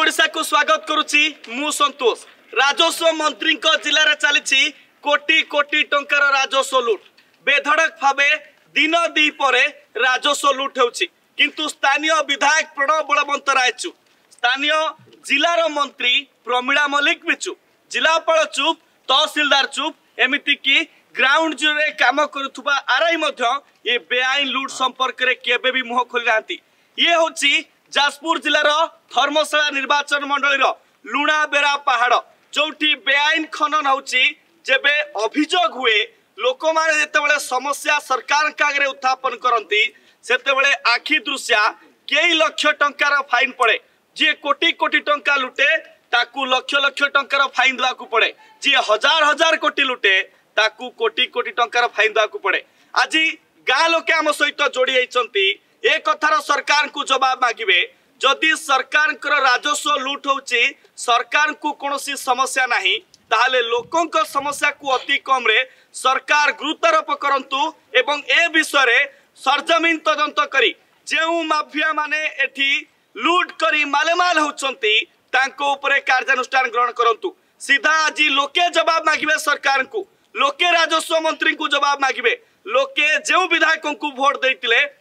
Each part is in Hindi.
ଓଡ଼ିଶାକୁ ସ୍ୱାଗତ କରୁଛି ମୁଁ ସନ୍ତୋଷ ରାଜସ୍ୱ ମନ୍ତ୍ରୀଙ୍କ ଜିଲ୍ଲାରେ ଚାଲିଛି କୋଟି କୋଟି ଟଙ୍କାର ରାଜସ୍ୱ ଲୁଟ୍ ବେଧଡ଼କ ଭାବେ ଦିନ ଦୁଇ ପରେ ରାଜସ୍ୱ ଲୁଟ୍ ହେଉଛି କିନ୍ତୁ ସ୍ଥାନୀୟ ବିଧାୟକ ପ୍ରଣବ ବଳବନ୍ତ ରାୟଚୁ ସ୍ଥାନୀୟ ଜିଲ୍ଲାର ମନ୍ତ୍ରୀ ପ୍ରମିଳା ମଲ୍ଲିକ ବି ଚୁପ୍ ଜିଲ୍ଲାପାଳ ଚୁପ୍ ତହସିଲଦାର ଚୁପ୍ ଏମିତିକି ଗ୍ରାଉଣ୍ଡ ଜିରୋରେ କାମ କରୁଥିବା ଆର୍ଆଇ ମଧ୍ୟ ଏ ବେଆଇନ ଲୁଟ୍ ସମ୍ପର୍କରେ କେବେ ବି ମୁହଁ ଖୋଲି ନାହାନ୍ତି ଇଏ ହେଉଛି ଯାଜପୁର ଜିଲ୍ଲାର ଧର୍ମଶାଳା ନିର୍ବାଚନ ମଣ୍ଡଳୀର ଲୁଣାବେରା ପାହାଡ଼ ଯେଉଁଠି ବେଆଇନ ଖନନ ହେଉଛି ଯେବେ ଅଭିଯୋଗ ହୁଏ ଲୋକମାନେ ଯେତେବେଳେ ସମସ୍ୟା ସରକାରଙ୍କ ଆଗରେ ଉତ୍ଥାପନ କରନ୍ତି ସେତେବେଳେ ଆଖି ଦୃଶ୍ୟା କେଇ ଲକ୍ଷ ଟଙ୍କାର ଫାଇନ୍ ପଡ଼େ ଯିଏ କୋଟି କୋଟି ଟଙ୍କା ଲୁଟେ ତାକୁ ଲକ୍ଷ ଲକ୍ଷ ଟଙ୍କାର ଫାଇନ୍ ଦେବାକୁ ପଡ଼େ ଯିଏ ହଜାର ହଜାର କୋଟି ଲୁଟେ ତାକୁ କୋଟି କୋଟି ଟଙ୍କାର ଫାଇନ୍ ଦେବାକୁ ପଡ଼େ ଆଜି ଗାଁ ଲୋକେ ଆମ ସହିତ ଯୋଡ଼ି ଯାଇଛନ୍ତି एक कथार सरकार को जवाब मागे जदि सरकार राजस्व लुट हो सरकार को कौन समस्या ना तो लोक समस्या को अति कम्रे सरकार गुरुतारोप करतु एवं ए विषय सरजमीन तदंत कर जो मफिया मैंने लुट कर मलमाल होती कार्यानुष्ठान ग्रहण करतु सीधा आज लोके जवाब मागे सरकार को लोके राजस्व मंत्री को जवाब मागे लोके जो विधायक को भोट देते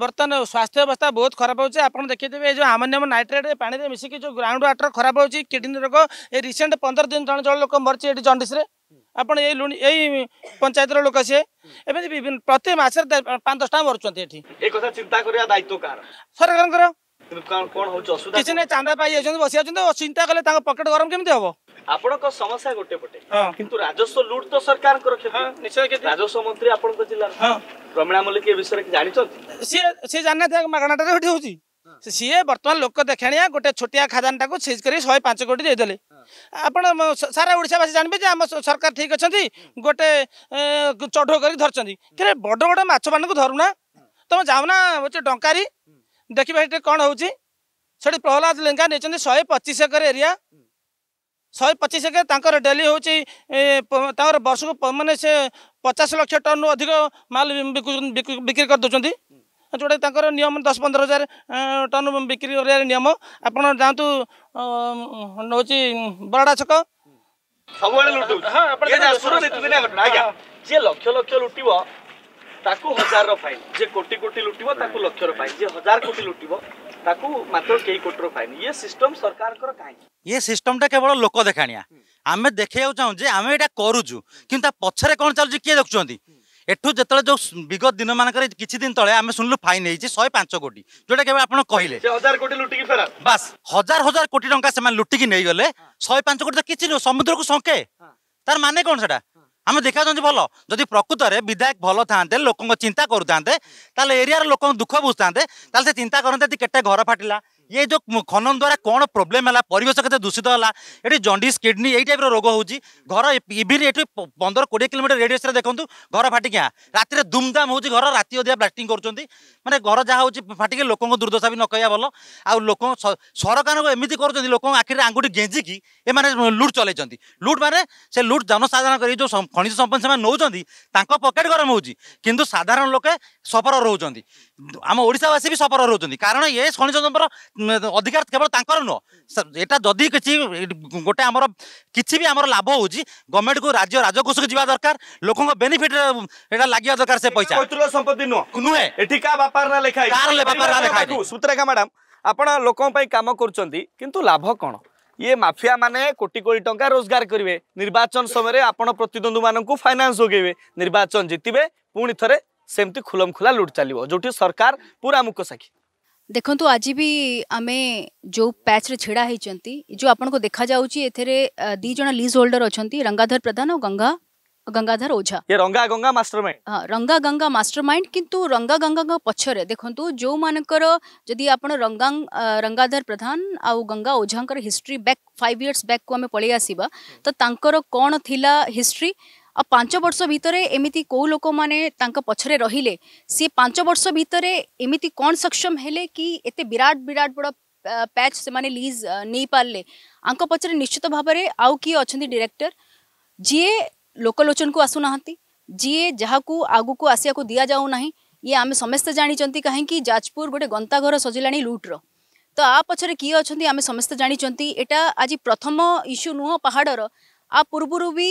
ବର୍ତ୍ତମାନ ସ୍ୱାସ୍ଥ୍ୟାବସ୍ଥା ବହୁତ ଖରାପ ହେଉଛି ଆପଣ ଦେଖିଥିବେ ଏ ଯେଉଁ ଆମୋନିୟମ ନାଇଟ୍ରେଟ୍ ପାଣିରେ ମିଶିକି ଯେଉଁ ଗ୍ରାଉଣ୍ଡ ୱାଟର୍ ଖରାପ ହେଉଛି କିଡ଼ନୀ ରୋଗ ଏ ରିସେଣ୍ଟ ପନ୍ଦର ଦିନ ଜଣେ ଜଣେ ଲୋକ ମରିଛି ଏଠି ଜଣ୍ଡିସରେ ଆପଣ ଏଇ ଲୁଣି ଏଇ ପଞ୍ଚାୟତର ଲୋକ ସିଏ ଏମିତି ବିଭିନ୍ନ ପ୍ରତି ମାସରେ ପାଞ୍ଚ ଦଶଟା ମରୁଛନ୍ତି ଏଠି ଏ କଥା ଚିନ୍ତା କରିବା ଦାୟିତ୍ୱ କାହାର ସରକାରଙ୍କର କିଛି ନାହିଁ ଚାନ୍ଦା ପାଇ ଯାଉଛନ୍ତି ବସି ଯାଉଛନ୍ତି ଚିନ୍ତା କଲେ ତାଙ୍କ ପକେଟ ଗରମ କେମିତି ହବ ଆପଣଙ୍କ ସମସ୍ୟା ଗୋଟେ ପଟେ କିନ୍ତୁ ରାଜସ୍ୱ ଲୁଟ୍ ତ ସରକାରଙ୍କର ରାଜସ୍ୱ ମନ୍ତ୍ରୀ ଆପଣଙ୍କ ଜିଲ୍ଲାର ରମଣା ମଲ୍ଲିକ ଏ ବିଷୟରେ ଜାଣିଛନ୍ତି ସିଏ ସିଏ ଜାଣିନାହାନ୍ତି ମାଗଣାଟାରେ ସେଠି ହେଉଛି ସିଏ ବର୍ତ୍ତମାନ ଲୋକ ଦେଖାଣିଆ ଗୋଟେ ଛୋଟିଆ ଖାଦାନଟାକୁ ସିଜ୍ କରି ଶହେ ପାଞ୍ଚ କୋଟି ଦେଇଦେଲେ ଆପଣ ସାରା ଓଡ଼ିଶାବାସୀ ଜାଣିବେ ଯେ ଆମ ସରକାର ଠିକ୍ ଅଛନ୍ତି ଗୋଟେ ଚଢ଼ଉ କରିକି ଧରିଛନ୍ତି କିନ୍ତୁ ବଡ଼ ବଡ଼ ମାଛମାନଙ୍କୁ ଧରୁନା ତମେ ଯାଉନା ହେଉଛି ଡଙ୍କାରୀ ଦେଖିବା ସେଠି କ'ଣ ହେଉଛି ସେଠି ପ୍ରହ୍ଲାଦ ଲେଙ୍କା ନେଇଛନ୍ତି ଶହେ ପଚିଶ ଏକର ଏରିଆ ଶହେ ପଚିଶ ଏକର ତାଙ୍କର ଡେଲି ହେଉଛି ତାଙ୍କର ବର୍ଷକୁ ମାନେ ସେ ପଚାଶ ଲକ୍ଷ ଟନ୍ରୁ ଅଧିକ ମାଲ ବିକ୍ରି କରିଦେଉଛନ୍ତି ଯେଉଁଟା ତାଙ୍କର ନିୟମ ଦଶ ପନ୍ଦର ହଜାର ଟନ୍ ବିକ୍ରି କରିବାର ନିୟମ ଆପଣ ଯାଆନ୍ତୁ ହେଉଛି ବରଡ଼ା ଛକ ସବୁବେଳେ ଯିଏ ଲକ୍ଷ ଲକ୍ଷ ଲୁଟିବ ତାକୁ ହଜାରର ଫାଇନ୍ ଯିଏ କୋଟି କୋଟି ଲୁଟିବ ତାକୁ ଲକ୍ଷର ଫାଇନ୍ ଯିଏ ହଜାର କୋଟି ଲୁଟିବ ତାକୁ ମାତ୍ର କେହି କୋଟିର ଫାଇନ୍ ଇଏ ସିଷ୍ଟମ ସରକାରଙ୍କର କାହିଁକି ଇଏ ସିଷ୍ଟମଟା କେବଳ ଲୋକ ଦେଖାଣିଆ ଆମେ ଦେଖେଇବାକୁ ଚାହୁଁ ଯେ ଆମେ ଏଇଟା କରୁଛୁ କିନ୍ତୁ ତା ପଛରେ କ'ଣ ଚାଲୁଛି କିଏ ଦେଖୁଛନ୍ତି ଏଠୁ ଯେତେବେଳେ ଯେଉଁ ବିଗତ ଦିନମାନଙ୍କରେ କିଛି ଦିନ ତଳେ ଆମେ ଶୁଣିଲୁ ଫାଇନ୍ ହେଇଛି ଶହେ ପାଞ୍ଚ କୋଟି ଯେଉଁଟା କେବେ ଆପଣ କହିଲେ ବାସ୍ ହଜାର ହଜାର କୋଟି ଟଙ୍କା ସେମାନେ ଲୁଟିକି ନେଇଗଲେ ଶହେ ପାଞ୍ଚ କୋଟି ତ କିଛି ନୁହଁ ସମୁଦ୍ରକୁ ସଙ୍କେ ତାର ମାନେ କ'ଣ ସେଟା ଆମେ ଦେଖାଯାଉଛି ଭଲ ଯଦି ପ୍ରକୃତରେ ବିଧାୟକ ଭଲ ଥାନ୍ତେ ଲୋକଙ୍କ ଚିନ୍ତା କରୁଥାନ୍ତେ ତାହେଲେ ଏରିଆର ଲୋକଙ୍କ ଦୁଃଖ ବୁଝୁଥାନ୍ତେ ତାହେଲେ ସେ ଚିନ୍ତା କରନ୍ତେ କେତେ ଘର ଫାଟିଲା ये जो खनन द्वारा कौन प्रोब्लेम है परेश दूषित है ये जंडीस किडनी यही टाइप रोग हो घर इभिन ये पंदर कोड़े किलोमीटर रेडियस देखूँ घर फाटिकी रातिर दुमदाम हो घर राति अदिया ब्लास्टिंग कर मैंने घर जहाँ हो फाटिकी लोक दुर्दशा भी न भल आउ लोक सरकार को एमती कर लोक आखिरी आंगुठी गेजिकी एम लुट चल लुट मैंने से लुट जनसाधारण कर खनिज संपत्ति से नौकर पकेट गरम हो साधारण लोके सफर रोच ଆମ ଓଡ଼ିଶାବାସୀ ବି ସଫର ହେଉଛନ୍ତି କାରଣ ଏ ଖଣିଜ ସମ୍ପଦ ଅଧିକାର କେବଳ ତାଙ୍କର ନୁହଁ ଏଟା ଯଦି କିଛି ଗୋଟେ ଆମର କିଛି ବି ଆମର ଲାଭ ହେଉଛି ଗଭର୍ଣ୍ଣମେଣ୍ଟକୁ ରାଜ୍ୟ ରାଜକୋଷକୁ ଯିବା ଦରକାର ଲୋକଙ୍କ ବେନିଫିଟ ଏଟା ଲାଗିବା ଦରକାର ସେ ପଇସା ପୈତୃକ ସମ୍ପତ୍ତି ନୁହଁ ନୁହେଁ ଏଠି କାହା ବାପାର ନା ଲେଖା ସୁତ୍ରେଖା ମ୍ୟାଡ଼ାମ ଆପଣ ଲୋକଙ୍କ ପାଇଁ କାମ କରୁଛନ୍ତି କିନ୍ତୁ ଲାଭ କ'ଣ ଇଏ ମାଫିଆ ମାନେ କୋଟି କୋଟି ଟଙ୍କା ରୋଜଗାର କରିବେ ନିର୍ବାଚନ ସମୟରେ ଆପଣ ପ୍ରତିଦ୍ୱନ୍ଦ୍ୱୀ ମାନଙ୍କୁ ଫାଇନାନ୍ସ ଯୋଗାଇବେ ନିର୍ବାଚନ ଜିତିବେ ପୁଣି ଥରେ सेमती खुलम खुला लुट चलो जो सरकार पूरा मुख साखी देखु आज भी आम जो पैच ऐडा होती जो आप देखा दीज लीज होल्डर अच्छा रंगाधर प्रधान और गंगा गंगाधर ओझा ये रंगा गंगा मास्टर माइंड हाँ रंगा गंगा मास्टर माइंड किंतु रंगा गंगा पक्षर देखू जो मानकर जदि आप रंगा रंगाधर प्रधान आ Ganga Ojha history back five years back को आम पलि आसवा तो कौन थिला हिस्ट्री पांच वर्ष भितर एमती कौ लोक मैंने रही रे पांच वर्ष भितर एमती कौन सक्षम है कि एत विराट विराट बड़ पैच से माने लीज नहीं पारे आंक पचर निश्चित भाव में आउ किए अच्छा डायरेक्टर जीए लोकलोचन को आसुना जीए जहाँ को आग को आसा को दि जाऊना ये आम समस्ते जानते कहीं जाजपुर गोटे गंताघर सजिला लुट्र तो आ पचर किए अच्छा आम समस्ते जानते यहाँ आज प्रथम इश्यू नुह पहाड़ आ पूर्व भी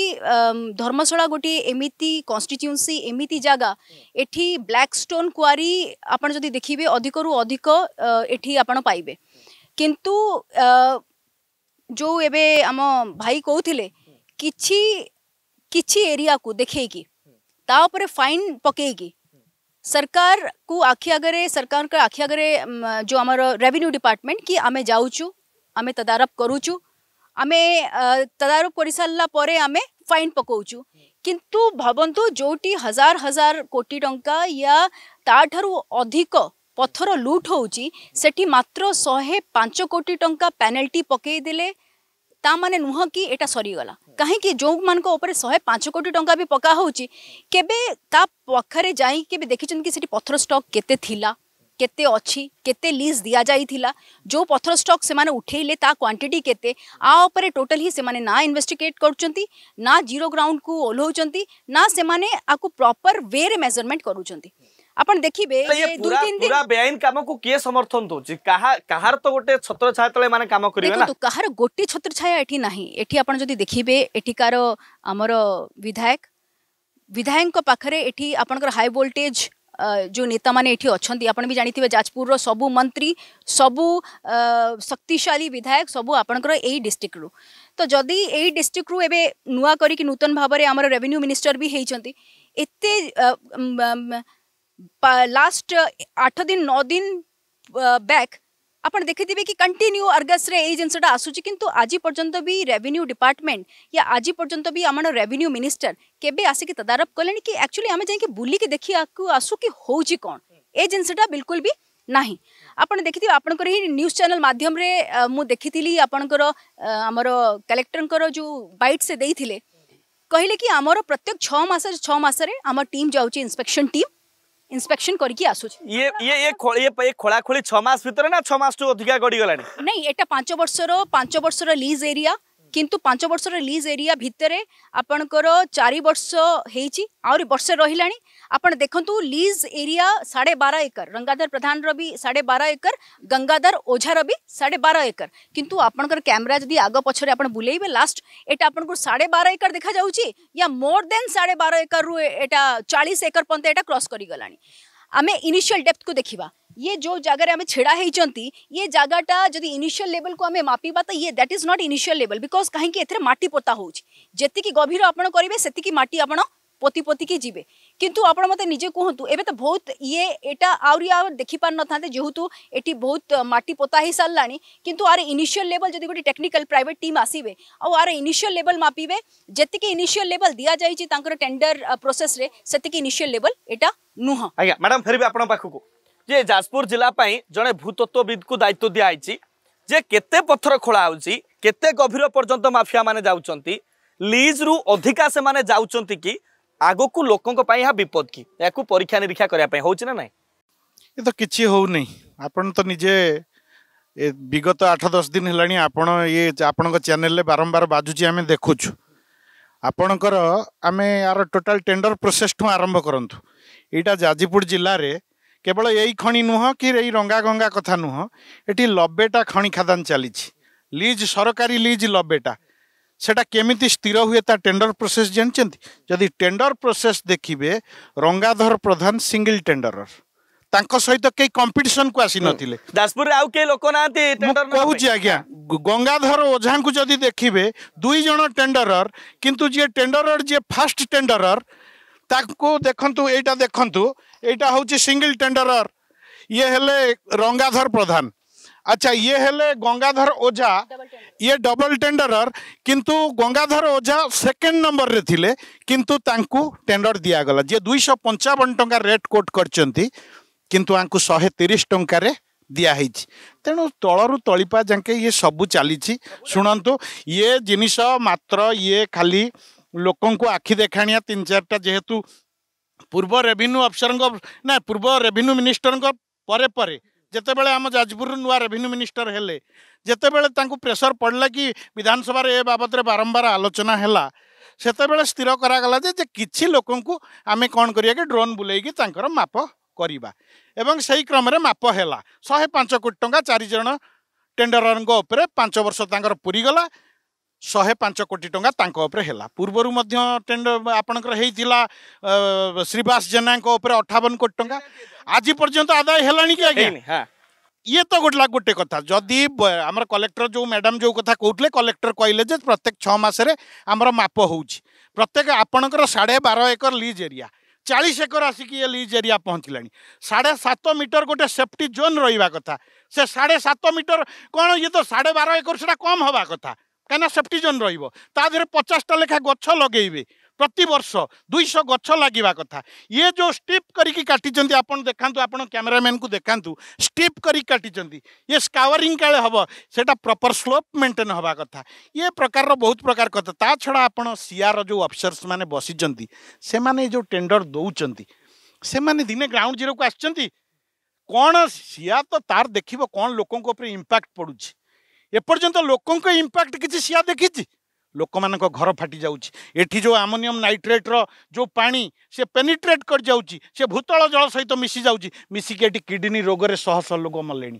धर्मशाला गोटे एमती कन्स्टिट्युएन्सी एमती जगह एटी ब्लाकस्टोन क्वारी आपड़ जब देखिए अधिक रु अधिक ये किंतु जो एवं आम भाई कहते कि एरिया को देख कि फाइन पकईकी सरकार को आखि आगे सरकार आखि आगे जो आम रेवेन्यू डिपार्टमेंट कि आम जाऊँ आम तदारफ करुचू आम तदारक कर सारापर आम फाइन पकाचु हम्म। किंतु भावतु जोटी हजार हजार कोटी टंका या ताठू अधिक पथर लुट होटी हम्म। मात्र शहे पांच कोटी टंका पेनाल्टी पकईदे ताने नुह कि यहाँ सरीगला हम्म। कहीं जो मान शहे पांच कोटी टंका भी पका हो पाखे जा देखी कि पथर स्टक् के केते अच्छी केते लीज दिया जाइला जो पथर स्टॉक से उठेले क्वांटिटी के उपरे टोटल ही सेमाने ना इन्वेस्टिगेट ना जीरो ग्राउंड को ओल्हौं ना से प्रॉपर वे रे मेजरमेंट कर अपन देखिबे तो ये पूरा पूरा बेआईन काम को के समर्थन दो जी कहा कहार तो गोटे छत्र छाया तले माने काम करिवे ना देखो तो कहार गोटे छत्र छाया एठी नाही एठी अपन जदी देखिबे एठीकार हमर विधायक विधायक को पाखरे एठी अपन कर हाई वोल्टेज जो नेता मैंने अच्छा आप भी जानते जाजपुर सब मंत्री सबू शक्तिशाली विधायक सबू आपंकर यही डिस्ट्रिक्ट तो जदि यही डिस्ट्रिक्ट्रु ए नुआ कर नूतन भाव में आम रेवेन्यू मिनिस्टर भी होती एते लास्ट आठ दिन नौ दिन बैक आपण देखिथे कि कंटिन्यू अर्गस एजेन्सीटा आसूच कितु आज पर्यंत भी रेवेन्यू डिपार्टमेंट या आज पर्यंत भी आम रेवेन्यू मिनिस्टर केवे आसिक तदारफ कले कि एक्चुअली आम जाइए बुल्क देखा आसू कि हूँ कौन एजेन्सीटा बिल्कुल भी ना आपड़ देखि आपण न्यूज चैनल मध्यम मुझे देखी थी आपणकर आमर कलेक्टर जो बैट से देते कहले कि आमर प्रत्येक छमास छमास टीम जाऊँच इन्स्पेक्शन टीम इंस्पेक्शन करके आसुच ये ये ये खो, ये पे खोला खोली 6 मास भीतर ना 6 मास तो अधिक गड़ी गलानी नहीं एटा 5 वर्षर 5 वर्षर लीज एरिया किंतु पांच वर्ष लीज एरिया भितर आपणकर चार बर्ष हो आर्षे रही आप देखु लीज एरिया साढ़े बार एकर रंगाधर प्रधान भी साढ़े बार एकर गंगाधर ओझार भी साढ़े बार एकर कि आपंकर कैमेरा जी आग पचर पक्ष बुलेबे लास्ट यहाँ आपको साढ़े बार एकर देखा जा मोर देन साढ़े बार एकर रू चालीस एकर पर्यटन यहाँ क्रस करें इनिशियल डेप्थ को देखा ये जो जगार आम छिड़ा होती ये जगाटा जदि इनिशियल लेवल को आम मापा तो ये that is not initial level because कहीं एथेर मटी पोता होती गभर आपड़ करेंगे सेक मटी पोती पोती पोतिकी जी किंतु आप मत निजे कहतु एवं तो बहुत ये यहाँ आहरी देखिपार न था जेहेतु ये बहुत मटी पोता हो सारा कितु आर इनिशियल लेवल जब गोटे टेक्निकल प्राइवेट टीम आसवे आर इनिशियल लेवल मापे जीक इनिशियल लेवल दि जाइए टेंडर प्रोसेस से इनिशियल लेवल यहाँ नुह मैडम फेर भी आप ଯେ ଯାଜପୁର ଜିଲ୍ଲା ପାଇଁ ଜଣେ ଭୂତତ୍ତ୍ୱବିଦକୁ ଦାୟିତ୍ୱ ଦିଆହେଇଛି ଯେ କେତେ ପଥର ଖୋଳା ହେଉଛି କେତେ ଗଭୀର ପର୍ଯ୍ୟନ୍ତ ମାଫିଆମାନେ ଯାଉଛନ୍ତି ଲିଜ୍ରୁ ଅଧିକା ସେମାନେ ଯାଉଛନ୍ତି କି ଆଗକୁ ଲୋକଙ୍କ ପାଇଁ ଏହା ବିପଦ କି ଏହାକୁ ପରୀକ୍ଷା ନିରୀକ୍ଷା କରିବା ପାଇଁ ହେଉଛି ନା ନାହିଁ ଏ ତ କିଛି ହେଉନି ଆପଣ ତ ନିଜେ ବିଗତ ଆଠ ଦଶ ଦିନ ହେଲାଣି ଆପଣ ଇଏ ଆପଣଙ୍କ ଚ୍ୟାନେଲରେ ବାରମ୍ବାର ବାଜୁଛି ଆମେ ଦେଖୁଛୁ ଆପଣଙ୍କର ଆମେ ଆର ଟୋଟାଲ ଟେଣ୍ଡର ପ୍ରୋସେସ୍ଠୁ ଆରମ୍ଭ କରନ୍ତୁ ଏଇଟା ଯାଜପୁର ଜିଲ୍ଲାରେ কেবল এই খনি নুহ কি এই রঙ্গা গঙ্গা কথা নুহ এটি লবেটা খনি খাদান চালিছি লিজ সরকারি লিজ লবেটা সেটা কেমিতি স্থির হুয়ে তা টেন্ডর প্রসেস জানিছেন যদি টেন্ডর প্রসেস দেখিবে রঙ্গাধর প্রধান সিঙ্গল টেন্ডর তাঙ্ক সহিত টেন্ডরর ତାଙ୍କ ସହିତ କେହି କମ୍ପିଟିସନକୁ ଆସିନଥିଲେ ଯାଜପୁରରେ ଆଉ କେହି ଲୋକ ନାହାନ୍ତି କହୁଛି ଆଜ୍ଞା ଗଙ୍ଗାଧର ଓଝାଙ୍କୁ যদি দেখিবে দুই জন টেন্ডরর কিন্তু ଯିଏ টেন্ডরর ଯିଏ ফার্স্ট টেন্ডরর ତାଙ୍କୁ ଦେଖନ୍ତୁ ଏଇଟା ଦେଖନ୍ତୁ ଏଇଟା ହେଉଛି ସିଙ୍ଗିଲ୍ ଟେଣ୍ଡରର ଇଏ ହେଲେ ରଙ୍ଗାଧର ପ୍ରଧାନ আচ্ছা ইয়ে হলে গঙ্গাধর ওঝা ইয়ে ডবল টেন্ডরর কিন্তু গঙ্গাধর ওঝা সেকেন্ড নম্বরের থিলে কিন্তু তাঙ্কু টেন্ডর দিয়াগলা যে দুইশো পঞ্চাবন টঙ্কা রেট কোট করছেন কিন্তু আঙ্কু শহে তিরিশ টঙ্কারে দিয়া হয়েছি তেণু তলর তলিপা যাকে ইয়ে সবু চালিছি শুণন্তু ইয়ে জিনিস মাত্র ইয়ে খালি ଲୋକଙ୍କୁ ଆଖି ଦେଖାଣିଆ ତିନି ଚାରିଟା ଯେହେତୁ ପୂର୍ବ ରେଭିନ୍ୟୁ ଅଫିସରଙ୍କ ନା ପୂର୍ବ ରେଭିନ୍ୟୁ ମିନିଷ୍ଟରଙ୍କ ପରେ ପରେ ଯେତେବେଳେ ଆମ ଯାଜପୁରରୁ ନୂଆ ରେଭିନ୍ୟୁ ମିନିଷ୍ଟର ହେଲେ ଯେତେବେଳେ ତାଙ୍କୁ ପ୍ରେସର ପଡ଼ିଲା କି ବିଧାନସଭାରେ ଏ ବାବଦରେ ବାରମ୍ବାର ଆଲୋଚନା ହେଲା ସେତେବେଳେ ସ୍ଥିର କରାଗଲା ଯେ କିଛି ଲୋକଙ୍କୁ ଆମେ କ'ଣ କରିବା କି ଡ୍ରୋନ୍ ବୁଲେଇକି ତାଙ୍କର ମାପ କରିବା ଏବଂ ସେଇ କ୍ରମରେ ମାପ ହେଲା ଶହେ ପାଞ୍ଚ କୋଟି ଟଙ୍କା ଚାରିଜଣ ଟେଣ୍ଡରଙ୍କ ଉପରେ ପାଞ୍ଚ ବର୍ଷ ତାଙ୍କର ପୁରିଗଲା ଶହେ ପାଞ୍ଚ କୋଟି ଟଙ୍କା ତାଙ୍କ ଉପରେ ହେଲା ପୂର୍ବରୁ ମଧ୍ୟ ଟେଣ୍ଡର ଆପଣଙ୍କର ହେଇଥିଲା ଶ୍ରୀବାସ ଜେନାଙ୍କ ଉପରେ ଅଠାବନ କୋଟି ଟଙ୍କା ଆଜି ପର୍ଯ୍ୟନ୍ତ ଆଦାୟ ହେଲାଣି କି ଆଜ୍ଞା ଇଏ ତ ଗୋଟେ ଗୋଟେ କଥା ଯଦି ଆମର କଲେକ୍ଟର ଯେଉଁ ମ୍ୟାଡ଼ାମ୍ ଯେଉଁ କଥା କହୁଥିଲେ କଲେକ୍ଟର କହିଲେ ଯେ ପ୍ରତ୍ୟେକ ଛଅ ମାସରେ ଆମର ମାପ ହେଉଛି ପ୍ରତ୍ୟେକ ଆପଣଙ୍କର ସାଢ଼େ ବାର ଏକର ଲିଜ୍ ଏରିଆ ଚାଳିଶ ଏକର ଆସିକି ଇଏ ଲିଜ୍ ଏରିଆ ପହଞ୍ଚିଲାଣି ସାଢ଼େ ସାତ ମିଟର ଗୋଟେ ସେଫ୍ଟି ଜୋନ୍ ରହିବା କଥା ସେ ସାଢ଼େ ସାତ ମିଟର କ'ଣ ଇଏ ତ ସାଢ଼େ ବାର ଏକର ସେଇଟା କମ୍ ହେବା କଥା କାହିଁକିନା ସେଫ୍ଟି ଜୋନ୍ ରହିବ ତା ଦେହରେ ପଚାଶଟା ଲେଖା ଗଛ ଲଗେଇବେ ପ୍ରତିବର୍ଷ ଦୁଇଶହ ଗଛ ଲାଗିବା କଥା ଇଏ ଯେଉଁ ଷ୍ଟିପ୍ କରିକି କାଟିଛନ୍ତି ଆପଣ ଦେଖାନ୍ତୁ ଆପଣ କ୍ୟାମେରାମ୍ୟାନ୍କୁ ଦେଖାନ୍ତୁ ଷ୍ଟିପ୍ କରିକି କାଟିଛନ୍ତି ଇଏ ସ୍କାୱରିଂ କାଳେ ହେବ ସେଇଟା ପ୍ରପର୍ ସ୍ଲୋପ୍ ମେଣ୍ଟେନ୍ ହେବା କଥା ଇଏ ପ୍ରକାରର ବହୁତ ପ୍ରକାର କଥା ତା ଛଡ଼ା ଆପଣ ସିଆର ଯେଉଁ ଅଫିସର୍ସମାନେ ବସିଛନ୍ତି ସେମାନେ ଯେଉଁ ଟେଣ୍ଡର ଦେଉଛନ୍ତି ସେମାନେ ଦିନେ ଗ୍ରାଉଣ୍ଡ ଜିରୋକୁ ଆସିଛନ୍ତି କ'ଣ ସିଆ ତ ତାର ଦେଖିବ କ'ଣ ଲୋକଙ୍କ ଉପରେ ଇମ୍ପାକ୍ଟ ପଡ଼ୁଛି ଏପର୍ଯ୍ୟନ୍ତ ଲୋକଙ୍କ ଇମ୍ପାକ୍ଟ କିଛି ସିଆ ଦେଖିଛି ଲୋକମାନଙ୍କ ଘର ଫାଟି ଯାଉଛି ଏଠି ଯେଉଁ ଆମୋନିୟମ୍ ନାଇଟ୍ରେଟ୍ର ଯେଉଁ ପାଣି ସେ ପେନିଟ୍ରେଟ୍ କରିଯାଉଛି ସେ ଭୂତଳ ଜଳ ସହିତ ମିଶିଯାଉଛି ମିଶିକି ଏଠି କିଡ଼ନୀ ରୋଗରେ ଶହ ଶହ ଲୋକ ମଲେଣି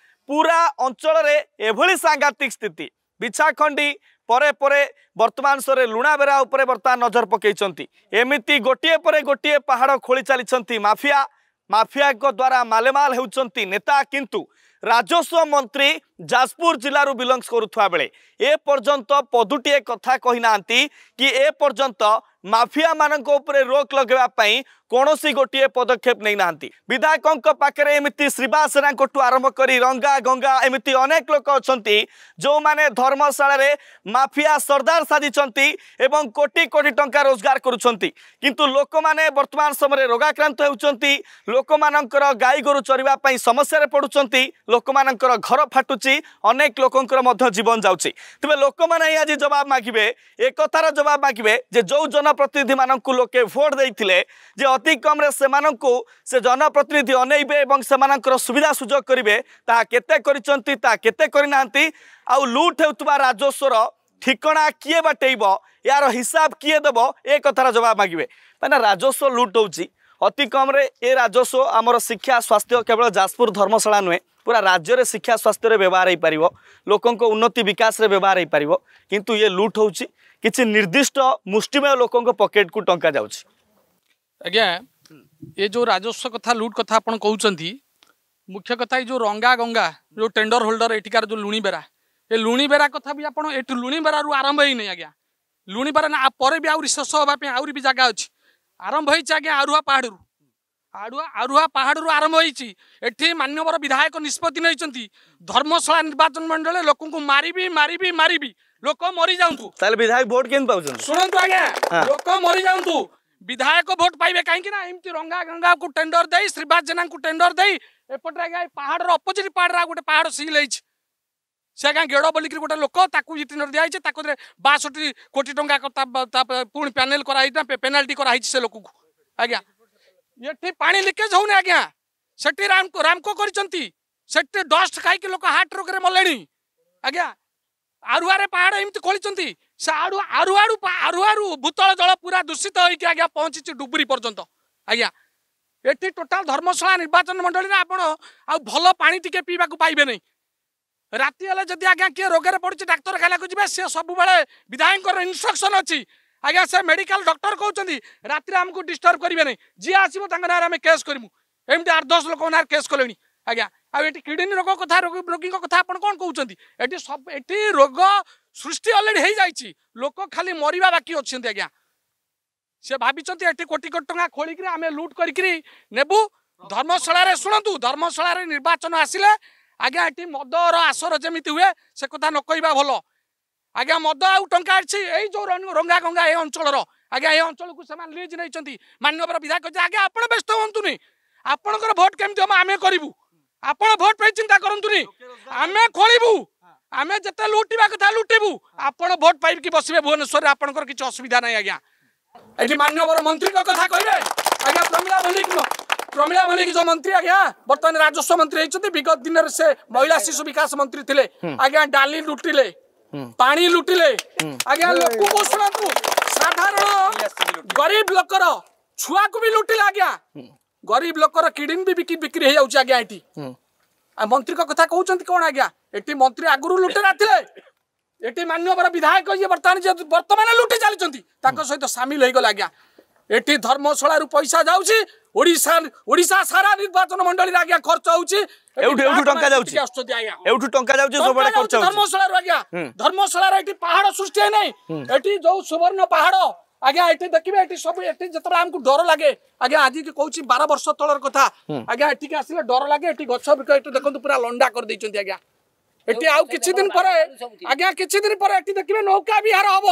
ପୁରା ଅଞ୍ଚଳରେ ଏଭଳି ସାଂଘାତିକ ସ୍ଥିତି ବିଛାଖଣ୍ଡି ପରେ ପରେ ବର୍ତ୍ତମାନ ସରେ ଲୁଣାବେରା ଉପରେ ବର୍ତ୍ତମାନ ନଜର ପକାଇଛନ୍ତି ଏମିତି ଗୋଟିଏ ପରେ ଗୋଟିଏ ପାହାଡ଼ ଖୋଳି ଚାଲିଛନ୍ତି ମାଫିଆ ମାଫିଆଙ୍କ ଦ୍ୱାରା ମାଲେମାଲ ହେଉଛନ୍ତି ନେତା କିନ୍ତୁ ରାଜସ୍ୱ ମନ୍ତ୍ରୀ ଯାଜପୁର ଜିଲ୍ଲାରୁ ବିଲଙ୍ଗସ୍ କରୁଥିବା ବେଳେ ଏପର୍ଯ୍ୟନ୍ତ ପଦୁଟିଏ କଥା କହିନାହାନ୍ତି କି ଏପର୍ଯ୍ୟନ୍ତ ମାଫିଆମାନଙ୍କ ଉପରେ ରୋକ୍ ଲଗାଇବା ପାଇଁ କୌଣସି ଗୋଟିଏ ପଦକ୍ଷେପ ନେଇନାହାନ୍ତି ବିଧାୟକଙ୍କ ପାଖରେ ଏମିତି ଶ୍ରୀବାସେନାଙ୍କଠୁ ଆରମ୍ଭ କରି ରଙ୍ଗା ଗଙ୍ଗା ଏମିତି ଅନେକ ଲୋକ ଅଛନ୍ତି ଯେଉଁମାନେ ଧର୍ମଶାଳାରେ ମାଫିଆ ସର୍ଦ୍ଦାର ସାଜିଛନ୍ତି ଏବଂ କୋଟି କୋଟି ଟଙ୍କା ରୋଜଗାର କରୁଛନ୍ତି କିନ୍ତୁ ଲୋକମାନେ ବର୍ତ୍ତମାନ ସମୟରେ ରୋଗାକ୍ରାନ୍ତ ହେଉଛନ୍ତି ଲୋକମାନଙ୍କର ଗାଈ ଗୋରୁ ଚରିବା ପାଇଁ ସମସ୍ୟାରେ ପଡ଼ୁଛନ୍ତି ଲୋକମାନଙ୍କର ଘର ଫାଟୁଛି যাচ্ছি অনেক লোকঙ্কর মধ্য জীবন যাচ্ছে তবে লোকমানে আজ জবাব মাগিবে এ কথার জবাব মাগিবে যে যে জনপ্রতিনিধি মানুষ লোকে ভোট দিয়ে যে অতি কমরে সে সে জনপ্রতিনিধি অনেইবে এবং সে সুবিধা সুযোগ করবে তাহা কেতে করছেন তাহা কেতে করে না আুট হেউথবা রাজস্বর ঠিকনা কিয়ে বাটেইব ইয়ার হিসাব কিয়ে দেব এ কথার জবাব মাগিবে মানে রাজস্ব লুট হচ্ছে অতি কমরে এ রাজস্ব আমার শিক্ষা স্বাস্থ্য কেবল যাজপুর ধর্মশালা নুহে पूरा राज्य में शिक्षा स्वास्थ्य व्यवहार हो पार लोक उन्नति विकास व्यवहार हो पार कि ये लुट हो कि निर्दिष्ट मुष्टिमय लोक पकेट को टाँचा जा ये जो राजस्व कथा लुट कथा आप मुख्य कथ जो रंगा गंगा जो टेंडर होल्डर एटिकार जो लुणीबेरा ये लुणीबेरा कथ भी आपड़ एक लुणीबेरार आरंभ ही नहीं आज्ञा लुणीबेरा ना पर भी आहरी शेष हाँपी आहरी भी जगह अच्छी आरंभ हो आरुआ पहाड़ आड़ुआ आड़ुआ पहाड़ आरंभ होवर विधायक निष्पत्ति नहीं धर्मशाला निर्वाचन मंडल लोक मारि मारि मारि लोक मरी जाऊ विधायक भोट मरी जाऊ विधायक भोट पाइबे कहीं रंगा गंगा को टेडर दे श्रीवास जेना टेडर दे एपटे आज पहाड़ रपोजिट पहाड़ गोटे पहाड़ सील से क्या गेड़ बोल कर गोटे लोक टेडर दिखाई है ताकि बासठी कोटी टाइम पुणी पैनेल कराई पेनाल्टी कराई से लोक को आज्ञा ଏଠି ପାଣି ଲିକେଜ୍ ହଉନି ଆଜ୍ଞା ସେଠି ରାମକୋ କରିଛନ୍ତି ସେଠି ଡଷ୍ଟ ଖାଇକି ଲୋକ ହାର୍ଟ ରୋଗରେ ମଲେଣି ଆଜ୍ଞା ଆରୁଆରେ ପାହାଡ଼ ଏମିତି ଖୋଳିଛନ୍ତି ସେ ଆଡ଼ୁ ଆରୁଆଡ଼ୁ ଆରୁଆରୁ ଭୂତଳ ଜଳ ପୁରା ଦୂଷିତ ହେଇକି ଆଜ୍ଞା ପହଞ୍ଚିଛି ଡୁବୁରି ପର୍ଯ୍ୟନ୍ତ ଆଜ୍ଞା ଏଠି ଟୋଟାଲ ଧର୍ମଶାଳା ନିର୍ବାଚନ ମଣ୍ଡଳୀରେ ଆପଣ ଆଉ ଭଲ ପାଣି ଟିକେ ପିଇବାକୁ ପାଇବେ ନାହିଁ ରାତି ହେଲେ ଯଦି ଆଜ୍ଞା କିଏ ରୋଗରେ ପଡ଼ୁଛି ଡାକ୍ତରଖାନାକୁ ଯିବେ ସେ ସବୁବେଳେ ବିଧାୟକଙ୍କର ଇନଷ୍ଟ୍ରକ୍ସନ୍ ଅଛି আজ্ঞা সে মেডিকাল ডক্টর কৌন রাতে আমি ডিস্টর্ব করবে না যে আসব তাঁর নাঁরে আমি কেস করবু এমনি আট দশ লোক নাঁরে কেস কলে আজ্ঞা ଆଉ ଏଠି କିଡ଼ନୀ ରୋଗ କଥା ରୋଗୀଙ୍କ କଥା ଆପଣ କ'ଣ କହୁଛନ୍ତି ଏଠି ଏଠି ରୋଗ ସୃଷ୍ଟି ଅଲରେଡ଼ି ହେଇଯାଇଛି ଲୋକ ଖାଲି ମରିବା ବାକି ଅଛନ୍ତି ଆଜ୍ଞା ସେ ଭାବିଛନ୍ତି ଏଠି କୋଟି କୋଟି ଟଙ୍କା ଖୋଳିକିରି ଆମେ ଲୁଟ୍ କରିକିରି ନେବୁ ଧର୍ମଶାଳାରେ ଶୁଣନ୍ତୁ ଧର୍ମଶାଳାରେ ନିର୍ବାଚନ ଆସିଲେ ଆଜ୍ଞା ଏଠି ମଦର ଆସର ଯେମିତି ହୁଏ ସେ କଥା ନ କହିବା ଭଲ ଆଜ୍ଞା ମଦ ଆଉ ଟଙ୍କା ଅଛି ଏଇ ଯେଉଁ ରଙ୍ଗା ଗଙ୍ଗା ଏ ଅଞ୍ଚଳର ଆଜ୍ଞା ଏ ଅଞ୍ଚଳକୁ ସେମାନେ ଲିଜ୍ ନେଇଛନ୍ତି ମାନ୍ୟବର ବିଧାୟକ କହିଛନ୍ତି ଆଜ୍ଞା ଆପଣ ବ୍ୟସ୍ତ ହୁଅନ୍ତୁନି ଆପଣଙ୍କର ଭୋଟ୍ କେମିତି ହେବ ଆମେ କରିବୁ ଆପଣ ଭୋଟ୍ ପାଇଁ ଚିନ୍ତା କରନ୍ତୁନି ଆମେ ଖୋଳିବୁ ଆମେ ଯେତେ ଲୁଟିବା କଥା ଲୁଟିବୁ ଆପଣ ଭୋଟ୍ ପାଇକି ବସିବେ ଭୁବନେଶ୍ୱରରେ ଆପଣଙ୍କର କିଛି ଅସୁବିଧା ନାହିଁ ଆଜ୍ଞା ଏଠି ମାନ୍ୟବର ମନ୍ତ୍ରୀଙ୍କ କଥା କହିବେ ଆଜ୍ଞା ପ୍ରମିଳା ମଲ୍ଲିକ ପ୍ରମିଳା ମଲ୍ଲିକ ଯୋଉ ମନ୍ତ୍ରୀ ଆଜ୍ଞା ବର୍ତ୍ତମାନ ରାଜସ୍ୱ ମନ୍ତ୍ରୀ ହେଇଛନ୍ତି ବିଗତ ଦିନରେ ସେ ମହିଳା ଶିଶୁ ବିକାଶ ମନ୍ତ୍ରୀ ଥିଲେ ଆଜ୍ଞା ଡାଲି ଲୁଟିଲେ ପାଣି ଲୁଟିଲେ ଆଜ୍ଞା ଲୋକଙ୍କୁ ଶୁଣନ୍ତୁ ସାଧାରଣ ଗରିବ ଲୋକର ଛୁଆକୁ ବି ଲୁଟିଲେ ଆଜ୍ଞା ଗରିବ ଲୋକର କିଡିନ ବି ବିକି ବିକ୍ରି ହେଇଯାଉଛି ଆଜ୍ଞା ଏଠି ମନ୍ତ୍ରୀଙ୍କ କଥା କହୁଛନ୍ତି କଣ ଆଜ୍ଞା ଏଠି ମନ୍ତ୍ରୀ ଆଗରୁ ଲୁଟେରା ଥିଲେ ଏଠି ମାନ୍ୟବର ବିଧାୟକ ଇଏ ବର୍ତ୍ତମାନ ବର୍ତ୍ତମାନ ଲୁଟି ଚାଲିଛନ୍ତି ତାଙ୍କ ସହିତ ସାମିଲ ହେଇଗଲେ ଆଜ୍ଞା ଏଠି ଧର୍ମଶାଳାରୁ ପଇସା ଯାଉଛି ওড়িশা ওড়িশা সারা নির্বাচন মন্ডলীর আজ্ঞা খরচ হচ্ছে ধর্মশালার এটি পাহাড় সৃষ্টি হয় এটি যে সুবর্ণ পাহাড় আজ্ঞা এটি দেখবে এটি সব এটি যেতবে আমাকে ডর লাগে আজ্ঞা আজি কৌছি বার বর্ষ তলর কথা আজ্ঞা এটিকে আসলে ডর লাগে এটি গছ বৃক্ষ এটি দেখুন পুরা লন্ডা করে দিয়েছেন আজ্ঞা এটি আউ দিন পরে আজ্ঞা দিন পরে এটি দেখবে নৌকা বিহার হব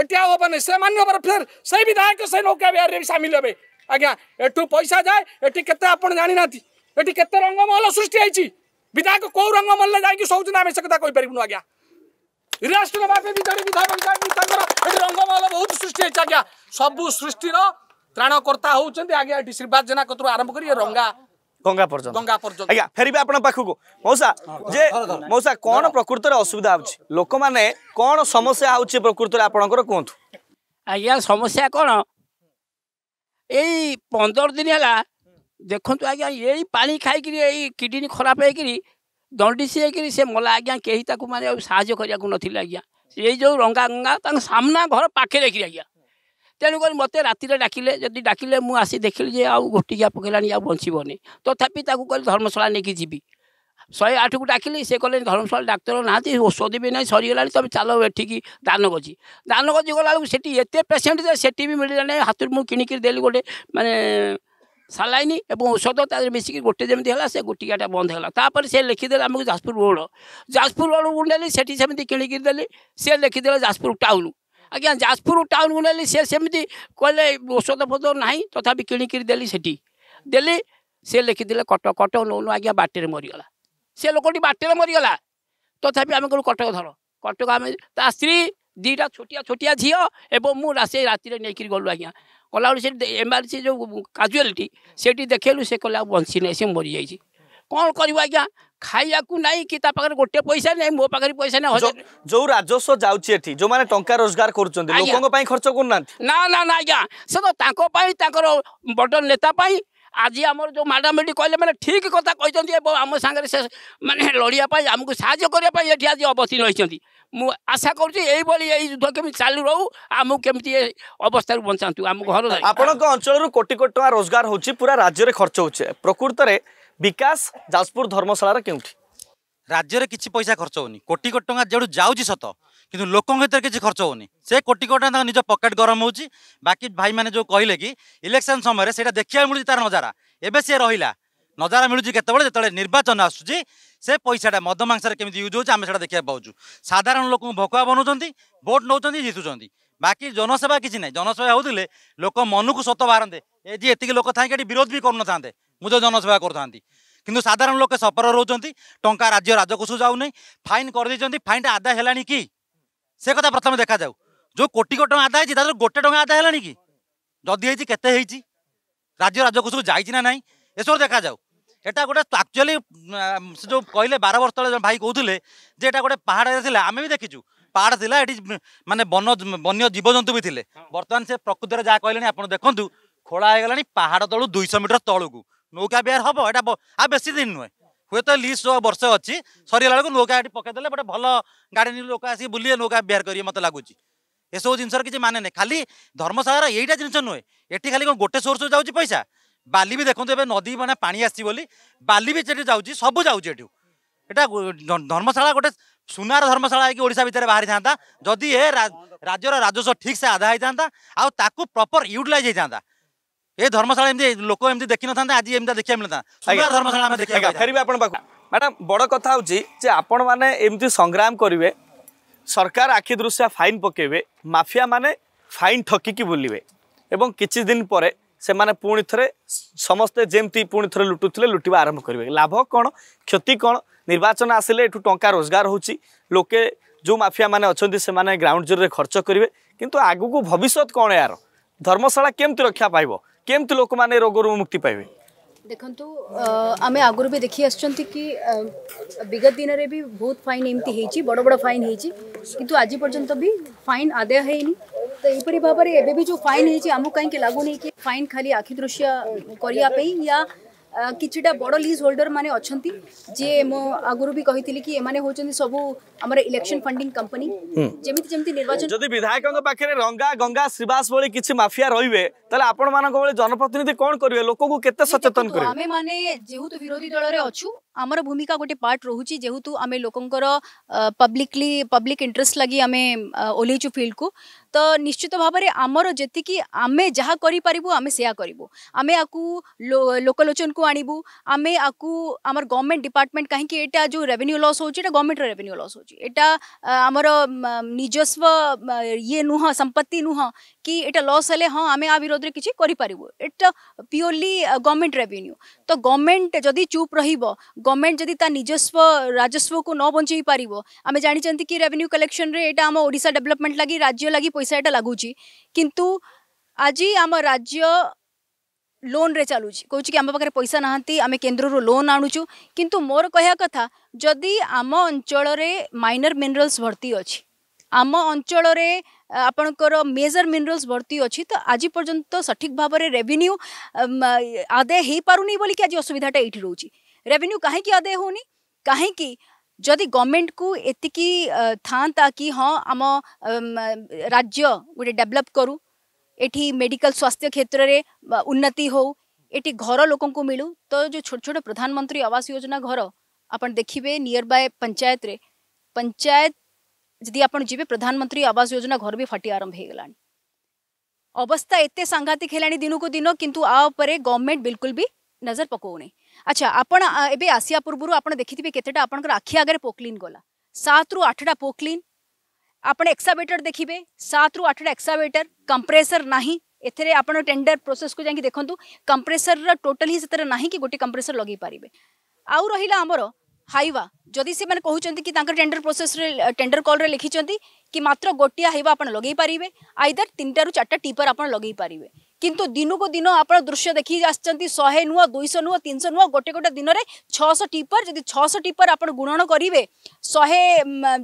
এটি আউ হবনি সে মান্যবর ফের সেই বিধায়ক সেই নৌকা বিহারে সামিল হবে আগয়া এটু পয়সা যায় এটি কিতা আপন জানি নাতি এটি কতে রংগ মহল সৃষ্টি আইচি বিধান কো কো রংগ মহল লাগি সউত না আবশ্যকতা কই পারিবন আগয়া রেস্টুরেন্ট বাপে বিধান বিধান কা নি সঙ্গ রংগ মহল বহুত সৃষ্টি আছে আগয়া সবু সৃষ্টির ত্রাণকর্তা হউচন্তি আগয়া শ্রীবাজনা কত আরম্ভ করি রংগা গঙ্গা পর্যন্ত গঙ্গা পর্যন্ত আগয়া ফেরি আপনা পাখু কো মউসা জে মউসা কোন প্রকৃতির অসুবিধা আছে লোক মানে কোন সমস্যা আছে প্রকৃতির আপনকর কোন্তু আগয়া সমস্যা কোন ଏଇ ପନ୍ଦର ଦିନ ହେଲା ଦେଖନ୍ତୁ ଆଜ୍ଞା ଏଇ ପାଣି ଖାଇକିରି ଏଇ କିଡ଼ନୀ ଖରାପ ହେଇକିରି ଦଣ୍ଡିସି ହେଇକିରି ସେ ମଲା ଆଜ୍ଞା କେହି ତାକୁ ମାନେ ଆଉ ସାହାଯ୍ୟ କରିବାକୁ ନଥିଲେ ଆଜ୍ଞା ଏଇ ଯେଉଁ ରଙ୍ଗା ଗଙ୍ଗା ତାଙ୍କ ସାମ୍ନା ଘର ପାଖରେ ଦେଖିଲି ଆଜ୍ଞା ତେଣୁକରି ମୋତେ ରାତିରେ ଡାକିଲେ ଯଦି ଡାକିଲେ ମୁଁ ଆସି ଦେଖିଲି ଯେ ଆଉ ଗୋଟିକିଆ ପକେଇଲାଣି ଆଉ ବଞ୍ଚିବନି ତଥାପି ତାକୁ କହିଲି ଧର୍ମଶାଳା ନେଇକି ଯିବି ଶହେ ଆଠକୁ ଡାକିଲି ସେ କହିଲେ ଧର୍ମଶାଳା ଡାକ୍ତର ନାହାନ୍ତି ଔଷଧ ବି ନାହିଁ ସରିଗଲାଣି ତମେ ଚାଲ ଏଠିକି ଦାନଗଜି ଦାନଗଜି ଗଲାବେଳକୁ ସେଠି ଏତେ ପେସେଣ୍ଟ ଯେ ସେଠି ବି ମିଳିଲାନି ହାତରୁ ମୁଁ କିଣିକିରି ଦେଲି ଗୋଟେ ମାନେ ସାଲାଇନ୍ ଏବଂ ଔଷଧ ତା ଦେହରେ ମିଶିକି ଗୋଟେ ଯେମିତି ହେଲା ସେ ଗୁଟିକାଟା ବନ୍ଦ ହେଲା ତାପରେ ସେ ଲେଖିଦେଲେ ଆମକୁ ଯାଜପୁର ରୋଡ଼ ଯାଜପୁର ରୋଡ଼କୁ ନେଲି ସେଠି ସେମିତି କିଣିକିରି ଦେଲି ସେ ଲେଖିଦେଲେ ଯାଜପୁର ଟାଉନ୍ ଆଜ୍ଞା ଯାଜପୁର ଟାଉନ୍କୁ ନେଲି ସେ ସେମିତି କହିଲେ ଔଷଧ ଫୋଷଧ ନାହିଁ ତଥାପି କିଣିକିରି ଦେଲି ସେଠି ଦେଲି ସେ ଲେଖିଦେଲେ କଟକ କଟକ ନଉନୁ ଆଜ୍ଞା ବାଟରେ ମରିଗଲା ସେ ଲୋକଟି ବାଟିରେ ମରିଗଲା ତଥାପି ଆମେ କହିଲୁ କଟକ ଧର କଟକ ଆମେ ତା ସ୍ତ୍ରୀ ଦୁଇଟା ଛୋଟିଆ ଛୋଟିଆ ଝିଅ ଏବଂ ମୁଁ ସେ ରାତିରେ ନେଇକିରି ଗଲୁ ଆଜ୍ଞା ଗଲାବେଳୁ ସେଠି ଏମର୍ଜେନ୍ସି ଯେଉଁ କାଜୁଆଲିଟି ସେଠି ଦେଖେଇଲୁ ସେ କହିଲେ ଆଉ ବଞ୍ଚି ନାହିଁ ସେ ମରିଯାଇଛି କ'ଣ କରିବୁ ଆଜ୍ଞା ଖାଇବାକୁ ନାହିଁ କି ତା ପାଖରେ ଗୋଟେ ପଇସା ନାହିଁ ମୋ ପାଖରେ ପଇସା ନାହିଁ ଯେଉଁ ରାଜସ୍ୱ ଯାଉଛି ଏଠି ଯେଉଁମାନେ ଟଙ୍କା ରୋଜଗାର କରୁଛନ୍ତି ଲୋକଙ୍କ ପାଇଁ ଖର୍ଚ୍ଚ କରୁନାହାନ୍ତି ନା ନା ନା ଆଜ୍ଞା ସେ ତ ତାଙ୍କ ପାଇଁ ତାଙ୍କର ବଡ଼ ନେତା ପାଇଁ আজি আমার যে ম্যাডাম এটি কে মানে ঠিক কথা কিন্তু এবং আমার সাংরে সে মানে লড়া আমি সাহায্য করা এটি আজ অবতীর্ণ হয়েছেন মু আশা করছি এইভাবে এই যুদ্ধ কেমি চালু রহু আমি কেমি এ অবস্থার বঞ্চাতু আম ঘর আপনার অঞ্চলর কোটি কোটি টাকা রোজগার হচ্ছে পুরা রাজ্যের খরচ হচ্ছে প্রকৃতরে বিকাশ যাজপুর ধর্মশালার কেউটি রাজ্যের কিছু পয়সা খরচ হওনি কোটি কোটি টাকা যেটু যাচ্ছি সত କିନ୍ତୁ ଲୋକଙ୍କ ଭିତରେ କିଛି ଖର୍ଚ୍ଚ ହେଉନି ସେ କୋଟି କୋଟି ତାଙ୍କ ନିଜ ପକେଟ୍ ଗରମ ହେଉଛି ବାକି ଭାଇମାନେ ଯେଉଁ କହିଲେ କି ଇଲେକ୍ସନ୍ ସମୟରେ ସେଇଟା ଦେଖିବାକୁ ମିଳୁଛି ତା'ର ନଜାରା ଏବେ ସିଏ ରହିଲା ନଜାରା ମିଳୁଛି କେତେବେଳେ ଯେତେବେଳେ ନିର୍ବାଚନ ଆସୁଛି ସେ ପଇସାଟା ମଦ ମାଂସରେ କେମିତି ୟୁଜ୍ ହେଉଛି ଆମେ ସେଇଟା ଦେଖିବାକୁ ପାଉଛୁ ସାଧାରଣ ଲୋକଙ୍କୁ ଭକୁଆ ବନାଉଛନ୍ତି ଭୋଟ୍ ନେଉଛନ୍ତି ଜିତୁଛନ୍ତି ବାକି ଜନସେବା କିଛି ନାହିଁ ଜନସେବା ହେଉଥିଲେ ଲୋକ ମନକୁ ସତ ବାହାରନ୍ତେ ଏ ଯେ ଏତିକି ଲୋକ ଥାଇକି ଏଠି ବିରୋଧ ବି କରୁନଥାନ୍ତେ ମୁଁ ତ ଜନସେବା କରୁଥାନ୍ତି କିନ୍ତୁ ସାଧାରଣ ଲୋକେ ସଫର ରହୁଛନ୍ତି ଟଙ୍କା ରାଜ୍ୟ ରାଜକୋଷକୁ ଯାଉନାହିଁ ଫାଇନ୍ କରିଦେଇଛନ୍ତି ଫାଇନ୍ଟା ଆଦାୟ ହେଲାଣି କି সে কথা প্রথমে দেখা যাও যে কোটি কোটি টাকা আদায় হয়েছে তাদের গোটে টাকা আদায় হলানি কি যদি হয়েছে কেতে হয়েছি রাজ্য রাজকোষକୁ যাইছি না নাই এসব দেখা যাও এটা গোটে আকচুয়ালি সে যে কহিলে বার বর্ষ তলে ভাই কৌলে যে এটা গোটে পাহাড়ে লা আমি দেখিছু পাহাড় লা এটি মানে বন বন্য জীবজন্তু বি লে বর্তমান সে প্রকৃতির যা কহিলেনি আপনার দেখুন খোলা হয়ে গলানি পাহাড় তলু দুইশ মিটর তলকু নৌকা বিহার হব এটা আর বেশি দিন নয় है त लिस वर्ष अघि सरिको नौका बट गए भाडिन लोक आसकि बुलिए नौका बिहार ये मते लागसबु जिसर कि मेन खाली धर्मशाला एटा जिनिस नुहेँ खालि गोटे सोर्स जान्छ पैसा बालि देख नदी म पा आलीउ सबै जाऊँ एटा धर्मशाला गएनार धर्मशालाडा भित्र बाह्र जदि राज्य र राजस्व से आधा हैन् आउँ प्रपर युटिल ଏ ଧର୍ମଶାଳା ଏମିତି ଲୋକ ଏମିତି ଦେଖିନଥାନ୍ତେ ଆଜି ଏମିତି ଦେଖିବାକୁ ମିଳିଥାନ୍ତା ଧର୍ମଶାଳା ଆମେ ଦେଖିବା ଫେରିବେ ଆପଣଙ୍କ ପାଖକୁ ମ୍ୟାଡ଼ାମ୍ ବଡ଼ କଥା ହେଉଛି ଯେ ଆପଣମାନେ ଏମିତି ସଂଗ୍ରାମ କରିବେ ସରକାର ଆଖି ଦୃଶ୍ୟା ଫାଇନ୍ ପକାଇବେ ମାଫିଆମାନେ ଫାଇନ୍ ଠକିକି ବୁଲିବେ ଏବଂ କିଛି ଦିନ ପରେ ସେମାନେ ପୁଣି ଥରେ ସମସ୍ତେ ଯେମିତି ପୁଣି ଥରେ ଲୁଟୁଥିଲେ ଲୁଟିବା ଆରମ୍ଭ କରିବେ ଲାଭ କ'ଣ କ୍ଷତି କ'ଣ ନିର୍ବାଚନ ଆସିଲେ ଏଠୁ ଟଙ୍କା ରୋଜଗାର ହେଉଛି ଲୋକେ ଯେଉଁ ମାଫିଆମାନେ ଅଛନ୍ତି ସେମାନେ ଗ୍ରାଉଣ୍ଡ ଜିରୋରେ ଖର୍ଚ୍ଚ କରିବେ କିନ୍ତୁ ଆଗକୁ ଭବିଷ୍ୟତ କ'ଣ ଏହାର ଧର୍ମଶାଳା କେମିତି ରକ୍ଷା ପାଇବ केमती लोक मैंने रोग रु मुक्ति पाए देखु आम आगुरी भी देखी आस विगत दिन में भी बहुत फाइन एमती बड़ बड़ फाइन होती आज पर्यटन तो भी फाइन आदय है तो यहपरी भाव में एबि जो फाइन होम कहीं लगुनि कि फाइन खाली आखिदृश्य करने या कि बड़ लिज होल्डर मैंने जे मो आगु भी कही थी कि होंगे सब इलेक्शन फंडिंग कंपनी जमी जमी जब विधायक रंगा गंगा श्रीवास भाई किसी मफिया रही है जनप्रतिनिधि कौन करेंगे लोक को सचेतन करें जेहे विरोधी दल में आमर भूमिका गोटे पार्ट रोचे जेहेतु आम लोकर पब्लिकली पब्लिक इंटरेस्ट लगी आम ओल्लु फिल्ड को तो निश्चित भाव में आमर जी आम जहाँ करें आम से करूँ आम आपको लोकलोचन को आणबू आम आपको आम गवर्नमेंट डिपार्टमेंट कहीं जो रेवेन्यू लस हो गवर्नमेंट रेवेन्यू लस आमर निजस्व ये नुह संपत्ति नुह कि यहाँ लस हेले हाँ आम आ विरोध में किसी करूँ यहाँ प्योरली गवर्नमेंट रेवेन्यू तो गवर्नमेंट जदि चुप रहा गवर्नमेंट जदि निजस्व राजस्व को न बचे पार आम जानते कि रेवेन्यू कलेक्शन यहाँ आम ओडा डेभलपमेंट लगी राज्य लगी पैसा यहाँ लगुच किंतु आज आम राज्य लोन रे चलु कौच कि आम पाखे पैसा ना आम केन्द्र लोन आणुचु कितु मोर कह कथा जदि आम अंचल माइनर मिनरल्स भर्ती अच्छी आम अंचल ଆପଣଙ୍କର ମେଜର ମିନେରାଲ୍ସ ଭର୍ତ୍ତି ଅଛି ତ ଆଜି ପର୍ଯ୍ୟନ୍ତ ସଠିକ୍ ଭାବରେ ରେଭିନ୍ୟୁ ଆଦାୟ ହେଇପାରୁନି ବୋଲିକି ଆଜି ଅସୁବିଧାଟା ଏଇଠି ରହୁଛି रेवेन्यू कहीं आदाय होनी कहीं जदि गवर्नमेंट को इतनी था कि हाँ आम राज्य गोटे डेवलप करूँ एटी मेडिकल स्वास्थ्य क्षेत्र में उन्नति हो एटी घर लोक मिलू तो जो छोट छोट प्रधानमंत्री आवास योजना घर आप देखिए नियर बाय पंचायत रे पंचायत जी आप जी प्रधानमंत्री आवास योजना घर भी फाटी आरंभ हो गला अवस्था एत सांघातिक दिनकू दिन कितु आ गवर्नमेंट बिल्कुल भी नजर पकाऊ अच्छा आप आसा पूर्व आप देखि केत आखि आगे पोक्लीन गला सात रु आठटा पोक्लीन आपड़ एक्सावेटर देखिए सात रु आठटा एक्सावेटर कंप्रेसर ना एथेर आप टेडर प्रोसेस को जाकि देखते कंप्रेसर रोटाल ही से ना कि गोटे कंप्रेसर लगे पारे आउ रहा आमर हाइवा जदि से कहते कि टेडर प्रोसेस टेडर कल लिखिं कि मात्र गोटे हाइवा आप लगे पारे आईदर तीन टू चार टीपर आप लगे पारे किंतु दिन को दिन आप दृश्य देखी आसी शहे नुह दुईश नुह तीन शौ नुह गोटे गोटे दिन में छःश टीपर जब छःश टीपर आप गुणन करेंगे शहे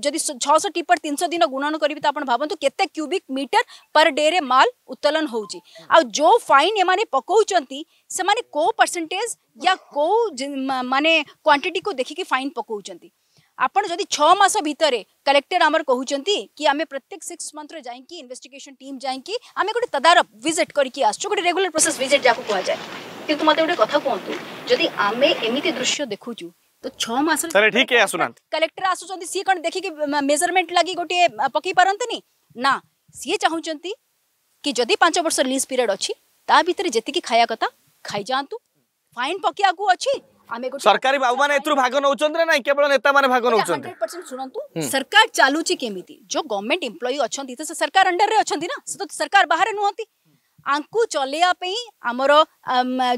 जदि छःश टीपर तीन शौ दिन गुणन करेंगे तो आप भावतु के क्यूबिक मीटर पर डे रे माल उत्तोलन हो फाइन एम पकाने को परसेंटेज या कौ माने क्वांटिटी को देखिक फाइन पकाउंट ଆପଣ ଯଦି ଛଅ ମାସ ଭିତରେ କଲେକ୍ଟର ଆମର କହୁଛନ୍ତି କି ଆମେ ପ୍ରତ୍ୟେକ ସିକ୍ସ ମନ୍ଥରେ ଯାଇକି ଇନଭେଷ୍ଟିଗେସନ ଟିମ୍ ଯାଇକି ଆମେ ଗୋଟେ ତଦାରଖ ଭିଜିଟ୍ କରିକି ଆସୁଛୁ ଗୋଟେ ରେଗୁଲାର ପ୍ରୋସେସ ଭିଜିଟ୍ ଯାହାକୁ କୁହାଯାଏ କିନ୍ତୁ ମୋତେ ଗୋଟେ କଥା କୁହନ୍ତୁ ଯଦି ଆମେ ଏମିତି ଦୃଶ୍ୟ ଦେଖୁଛୁ ତ ଛଅ ମାସ କଲେକ୍ଟର ଆସୁଛନ୍ତି ସିଏ କ'ଣ ଦେଖିକି ମେଜରମେଣ୍ଟ ଲାଗି ଗୋଟିଏ ପକେଇ ପାରନ୍ତିନି ନା ସିଏ ଚାହୁଁଛନ୍ତି କି ଯଦି ପାଞ୍ଚ ବର୍ଷ ଲିଜ୍ ପିରିୟଡ଼ ଅଛି ତା ଭିତରେ ଯେତିକି ଖାଇବା କଥା ଖାଇଯାଆନ୍ତୁ ଫାଇନ୍ ପକେଇବାକୁ ଅଛି सरकारी बाबू मैंने भाग नौकर ना केवल नेता मैंने भाग नौकर शुणु सरकार चलुची केमी जो गवर्नमेंट एम्प्लयी अच्छा तो सरकार अंडर अच्छा ना से तो सरकार बाहर नुहति आंकू चलैयापी आमर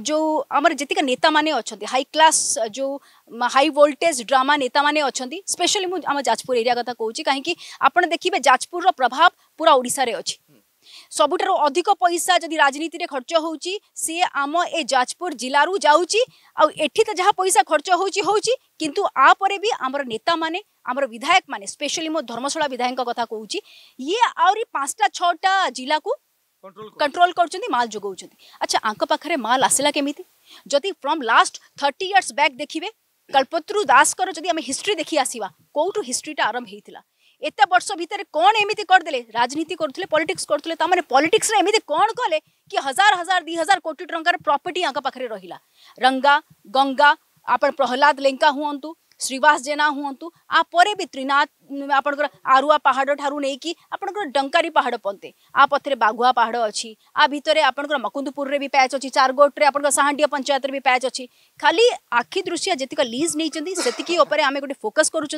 जो आमर जितिक नेता मैंने अच्छा हाई क्लास जो हाई वोल्टेज ड्रामा नेता मैंने अच्छा स्पेशली मुझे जाजपुर एरिया कथा कौन कहीं आपड़ देखिए जाजपुर रो प्रभाव पूरा रे अच्छी सबुठ अधिक पैसा जदि राजनीति में खर्च हो सी आम ए जाजपुर जिलूर जाऊँगी जहाँ पैसा खर्च होतु आपर भी आम नेता मैंने आम विधायक मैंने स्पेशली मो धर्मशाला विधायक कथ कौच ये आँचटा छटा जिला कंट्रोल कर माल जो अच्छा आपके पाखे माल आसला केमी जदि from last thirty years back देखिए कल्पतरु दास हिस्ट्री देखी आसवा कौटू हिस्ट्रीटा आरंभ होता है एत वर्ष भितर कौन एमती करदे राजनीति करुले पलिटिक्स करुले तो मैंने पलिटिक्स एमती कौन कले कि हजार हजार दि हजार कोटी टकर प्रपर्ट यहाँ पाखे रहा रंगा गंगा आप प्रहलाद लेंका हूँ श्रीवास जेना हूँ आप भी त्रिनाथ आप आरुआ पहाड़ ठार् नहीं कि डंकारी पहाड़ पंते आ पथर बाघुआ पहाड़ अच्छी आ भितर आप मकुंदपुर में भी पैच अच्छी चारगोट आप साहाँ पंचायत भी पैच अच्छी खाली आखि दृश्य जितक लिज नहीं आम गोटे फोकस करूँच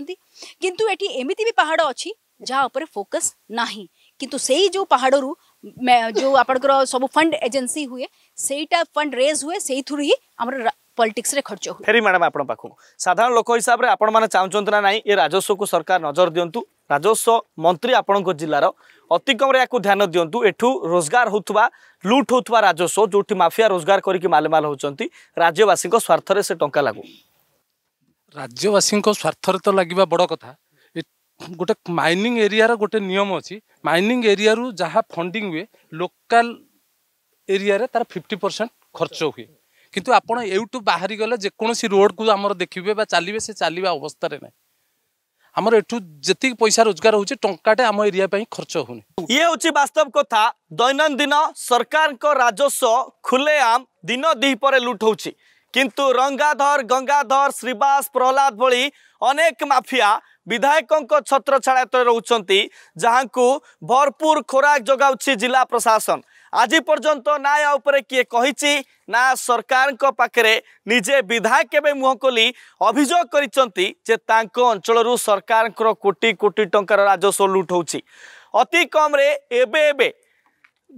एटी एमती भी पहाड़ अच्छी जहाँ फोकस ना कि जो पहाड़ जो आप सब फंड एजेन्सी हुए सहीटा फंड रेज हुए से ही आम पॉलिटिक्स रे खर्च हो फेरी मैडम आपण पाखु साधारण लोक हिसाब रे आपण माने चाहुचंत ना नाही ए राजस्व को सरकार नजर दियंतु राजस्व मंत्री ଆପଣଙ୍କ ଜିଲ୍ଲାର ଅତିକମ୍ରେ ୟାକୁ ଧ୍ୟାନ ଦିଅନ୍ତୁ ଏଠୁ ରୋଜଗାର ହେଉଥିବା ଲୁଟ୍ ହେଉଥିବା ରାଜସ୍ୱ ଯେଉଁଠି ମାଫିଆ ରୋଜଗାର କରିକି ମାଲମାଲ ହେଉଛନ୍ତି ରାଜ୍ୟବାସୀଙ୍କ ସ୍ୱାର୍ଥରେ ସେ ଟଙ୍କା ଲାଗୁ ରାଜ୍ୟବାସୀଙ୍କ ସ୍ୱାର୍ଥରେ ତ ଲାଗିବା ବଡ଼ କଥା ଗୋଟେ ମାଇନିଂ ଏରିଆର ଗୋଟେ ନିୟମ ଅଛି ମାଇନିଂ ଏରିଆରୁ ଯାହା ଫଣ୍ଡିଂ ହୁଏ ଲୋକାଲ ଏରିଆରେ ତାର ଫିଫ୍ଟି ପରସେଣ୍ଟ ଖର୍ଚ୍ଚ ହୁଏ କିନ୍ତୁ ଆପଣ ଏଇଠୁ ବାହାରିଗଲେ ଯେକୌଣସି ରୋଡ଼କୁ ଆମର ଦେଖିବେ ବା ଚାଲିବେ ସେ ଚାଲିବା ଅବସ୍ଥାରେ ନାହିଁ ଆମର ଏଠୁ ଯେତିକି ପଇସା ରୋଜଗାର ହେଉଛି ଟଙ୍କାଟେ ଆମ ଏରିଆ ପାଇଁ ଖର୍ଚ୍ଚ ହେଉନି ଇଏ ହେଉଛି ବାସ୍ତବ କଥା ଦୈନନ୍ଦିନ ସରକାରଙ୍କ ରାଜସ୍ୱ ଖୁଲେଆମ ଦିନ ଦ୍ୱିପରେ ଲୁଟ ହେଉଛି କିନ୍ତୁ ରଙ୍ଗାଧର ଗଙ୍ଗାଧର ଶ୍ରୀବାସ ପ୍ରହ୍ଲାଦ ଭଳି ଅନେକ ମାଫିଆ ବିଧାୟକଙ୍କ ଛତ୍ରଛାୟାତରେ ରହୁଛନ୍ତି ଯାହାଙ୍କୁ ଭରପୁର ଖୋରାକ ଯୋଗାଉଛି ଜିଲ୍ଲା ପ୍ରଶାସନ আজি পর্যন্ত না ইয়া উপরে কি কহিছি না সরকারଙ୍କ পাখরে নিজে বিধায়ক কেবে মুহ কলি অভিযোগ করিছন্তি যে তাঙ্ক অঞ্চলরু সরকারଙ୍କର কোটি কোটি টঙ্কার রাজস্ব লুট হଉଛି অতি কমরে এবে এবে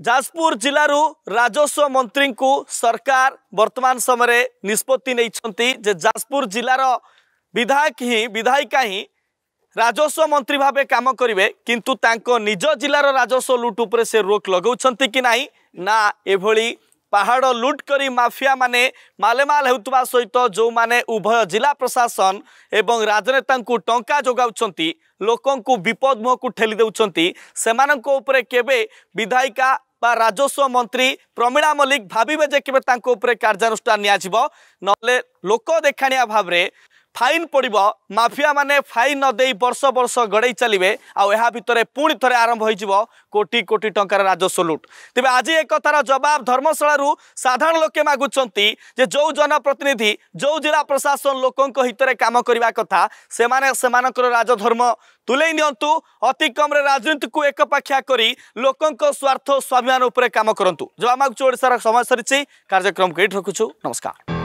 ଯାଜପୁର ଜିଲ୍ଲାରୁ ରାଜସ୍ୱ ମନ୍ତ୍ରୀଙ୍କୁ ସରକାର ବର୍ତ୍ତମାନ ସମୟରେ ନିଷ୍ପତ୍ତି ନେଇଛନ୍ତି ଯେ ଯାଜପୁର ଜିଲ୍ଲାର ବିଧାୟକ ହିଁ ବିଧାୟିକା ହିଁ রাজস্ব মন্ত্রী ভাবে কাম করবে কিন্তু তাঁক নিজ জেলার রাজস্ব লুট উপরে সে রোক লগাউছেন কি না না এভাবে পাহাড় লুট করে মাফিয়া মানে মালেমাল হওয়া সহিত যে উভয় জেলা প্রশাসন এবং রাজনেতা টঙ্কা যোগাউছেন ଲୋକଙ୍କୁ ବିପଦ ମୁହଁକୁ ଠେଲି ଦେଉଛନ୍ତି ସେମାନଙ୍କ ଉପରେ କେବେ ବିଧାୟିକା ବା ରାଜସ୍ୱ ମନ୍ତ୍ରୀ ପ୍ରମିଳା ମଲ୍ଲିକ ଭାବିବେ ଯେ କେବେ ତାଙ୍କ ଉପରେ କାର୍ଯ୍ୟାନୁଷ୍ଠାନ ନିଆଯିବ ନହେଲେ ଲୋକ ଦେଖାଣିଆ ଭାବରେ ফাইন পড়ব মাফিয়া মানে ফাইন নদে বর্ষ বর্ষ গড়াই চালবে আতরে পুঁ থরে আরম্ভ হয়ে কোটি কোটি টঙ্কার রাজস্ব লুট তবে আজ এ কথার জবাব ধর্মশালার সাধারণ লোকে মাগুচার যে যৌ জনপ্রতিনিধি যৌ জেলা প্রশাসন লোক হিতরে কাম করা কথা সে রাজধর্ম তুলেই নিয়ন্তু অতি কমরে রাজনীতিকে একপাখিয়া করে লোক স্বার্থ স্বাভিমান উপরে কাম করতু জবাব মাগুছি ওড়শার সময় সরিছি কার্যক্রমকে এটি রখুছু নমস্কার